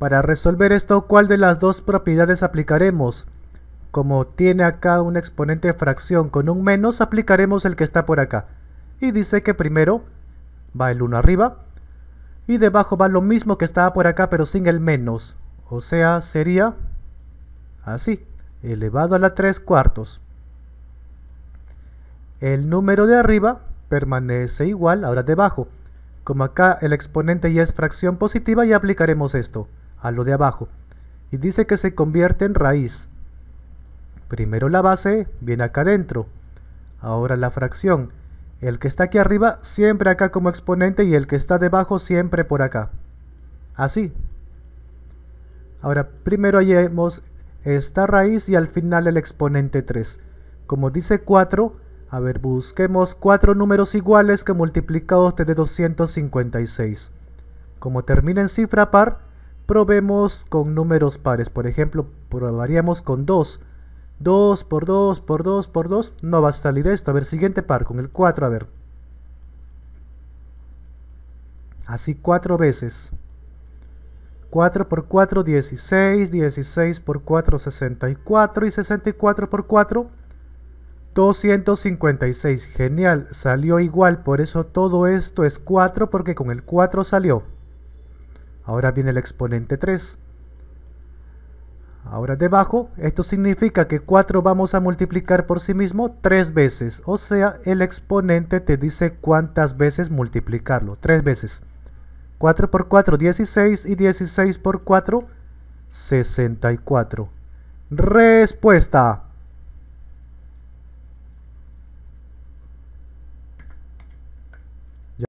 Para resolver esto, ¿cuál de las dos propiedades aplicaremos? Como tiene acá un exponente de fracción con un menos, aplicaremos el que está por acá. Y dice que primero va el 1 arriba, y debajo va lo mismo que estaba por acá, pero sin el menos. O sea, sería así, elevado a la 3 cuartos. El número de arriba permanece igual, ahora debajo. Como acá el exponente ya es fracción positiva, ya aplicaremos esto a lo de abajo y dice que se convierte en raíz. Primero la base viene acá adentro, ahora la fracción. El que está aquí arriba siempre acá como exponente y el que está debajo siempre por acá. Así. Ahora, primero hallemos esta raíz y al final el exponente 3. Como dice 4, a ver, busquemos cuatro números iguales que multiplicados te dé 256. Como termina en cifra par, probemos con números pares. Por ejemplo, probaríamos con 2. 2 por 2 por 2 por 2. No va a salir esto. A ver, siguiente par, con el 4, a ver. Así 4 veces. 4 por 4, 16. 16 por 4, 64. Y 64 por 4, 256. Genial, salió igual. Por eso todo esto es 4, porque con el 4 salió. Ahora viene el exponente 3. Ahora debajo, esto significa que 4 vamos a multiplicar por sí mismo 3 veces. O sea, el exponente te dice cuántas veces multiplicarlo. 3 veces. 4 por 4, 16 y 16 por 4, 64. Respuesta.